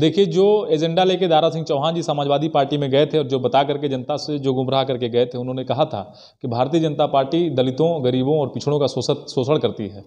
देखिए जो एजेंडा लेके दारा सिंह चौहान जी समाजवादी पार्टी में गए थे और जो बता करके जनता से जो गुमराह करके गए थे उन्होंने कहा था कि भारतीय जनता पार्टी दलितों गरीबों और पिछड़ों का शोषण शोषण करती है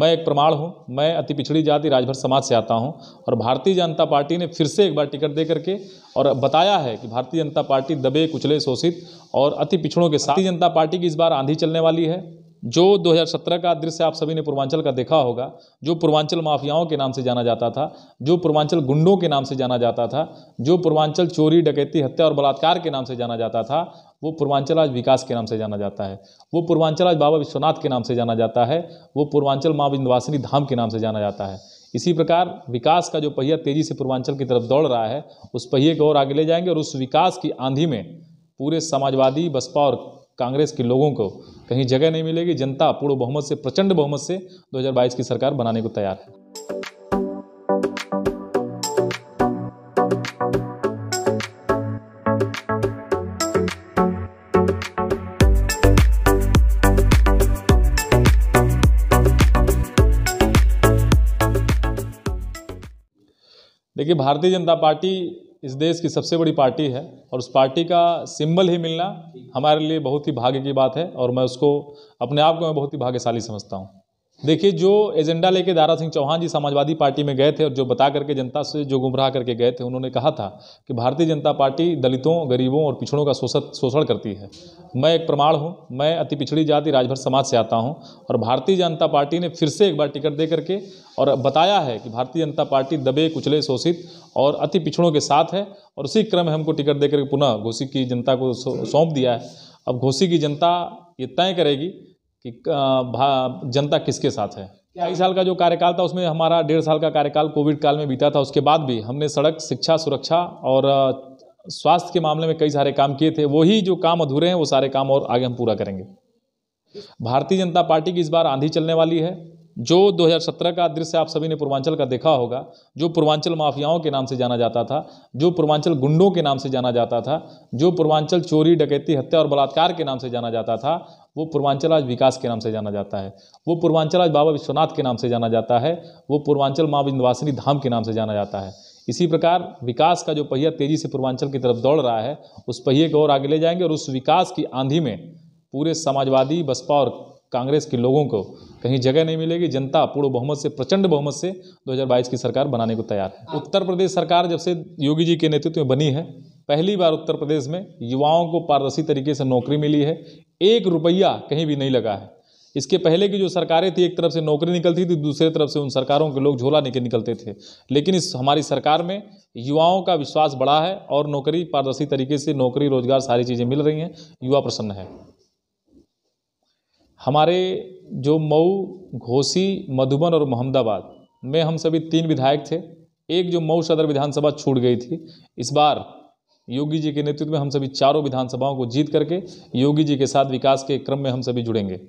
मैं एक प्रमाण हूँ मैं अति पिछड़ी जाति राजभर समाज से आता हूँ और भारतीय जनता पार्टी ने फिर से एक बार टिकट दे करके और बताया है कि भारतीय जनता पार्टी दबे कुचले शोषित और अति पिछड़ों के साथ जनता पार्टी की इस बार आंधी चलने वाली है जो 2017 का दृश्य आप सभी ने पूर्वांचल का देखा होगा जो पूर्वांचल माफियाओं के नाम से जाना जाता था जो पूर्वांचल गुंडों के नाम से जाना जाता था जो पूर्वांचल चोरी डकैती हत्या और बलात्कार के नाम से जाना जाता था वो पूर्वांचल आज विकास के नाम से जाना जाता है वो पूर्वांचल आज बाबा विश्वनाथ के नाम से जाना जाता है वो पूर्वांचल माँ विंध्यवासिनी धाम के नाम से जाना जाता है इसी प्रकार विकास का जो पहिया तेजी से पूर्वांचल की तरफ दौड़ रहा है उस पहिए को और आगे ले जाएंगे और उस विकास की आंधी में पूरे समाजवादी बसपा और कांग्रेस के लोगों को कहीं जगह नहीं मिलेगी जनता पूर्ण बहुमत से प्रचंड बहुमत से 2022 की सरकार बनाने को तैयार है देखिए भारतीय जनता पार्टी इस देश की सबसे बड़ी पार्टी है और उस पार्टी का सिंबल ही मिलना हमारे लिए बहुत ही भाग्य की बात है और मैं उसको अपने आप को मैं बहुत ही भाग्यशाली समझता हूँ देखिए जो एजेंडा लेके दारा सिंह चौहान जी समाजवादी पार्टी में गए थे और जो बता करके जनता से जो गुमराह करके गए थे उन्होंने कहा था कि भारतीय जनता पार्टी दलितों गरीबों और पिछड़ों का शोषण शोषण करती है मैं एक प्रमाण हूँ मैं अति पिछड़ी जाति राजभर समाज से आता हूँ और भारतीय जनता पार्टी ने फिर से एक बार टिकट दे करके और बताया है कि भारतीय जनता पार्टी दबे कुचले शोषित और अति पिछड़ों के साथ है और उसी क्रम में हमको टिकट देकर पुनः घोसी की जनता को सौंप दिया है अब घोसी की जनता ये तय करेगी कि जनता किसके साथ है ढाई साल का जो कार्यकाल था उसमें हमारा डेढ़ साल का कार्यकाल कोविड काल में बीता था उसके बाद भी हमने सड़क शिक्षा सुरक्षा और स्वास्थ्य के मामले में कई सारे काम किए थे वही जो काम अधूरे हैं वो सारे काम और आगे हम पूरा करेंगे भारतीय जनता पार्टी की इस बार आंधी चलने वाली है जो 2017 का दृश्य आप सभी ने पूर्वांचल का देखा होगा जो पूर्वांचल माफियाओं के नाम से जाना जाता था जो पूर्वांचल गुंडों के नाम से जाना जाता था जो पूर्वांचल चोरी डकैती हत्या और बलात्कार के नाम से जाना जाता था वो पूर्वांचल आज विकास के नाम से जाना जाता है वो पूर्वांचल आज बाबा विश्वनाथ के नाम से जाना जाता है वो पूर्वांचल माँ विंध्यवासिनी धाम के नाम से जाना जाता है इसी प्रकार विकास का जो पहिया तेजी से पूर्वांचल की तरफ दौड़ रहा है उस पहिए को और आगे ले जाएंगे और उस विकास की आंधी में पूरे समाजवादी बसपा और कांग्रेस के लोगों को कहीं जगह नहीं मिलेगी जनता पूर्व बहुमत से प्रचंड बहुमत से 2022 की सरकार बनाने को तैयार है उत्तर प्रदेश सरकार जब से योगी जी के नेतृत्व में बनी है पहली बार उत्तर प्रदेश में युवाओं को पारदर्शी तरीके से नौकरी मिली है एक रुपया कहीं भी नहीं लगा है इसके पहले की जो सरकारें थी एक तरफ से नौकरी निकलती थी दूसरे तरफ से उन सरकारों के लोग झोला लेके निकलते थे लेकिन इस हमारी सरकार में युवाओं का विश्वास बढ़ा है और नौकरी पारदर्शी तरीके से नौकरी रोजगार सारी चीज़ें मिल रही हैं युवा प्रसन्न है हमारे जो मऊ घोसी मधुबन और मोहम्मदाबाद में हम सभी तीन विधायक थे एक जो मऊ सदर विधानसभा छूट गई थी इस बार योगी जी के नेतृत्व में हम सभी चारों विधानसभाओं को जीत करके योगी जी के साथ विकास के क्रम में हम सभी जुड़ेंगे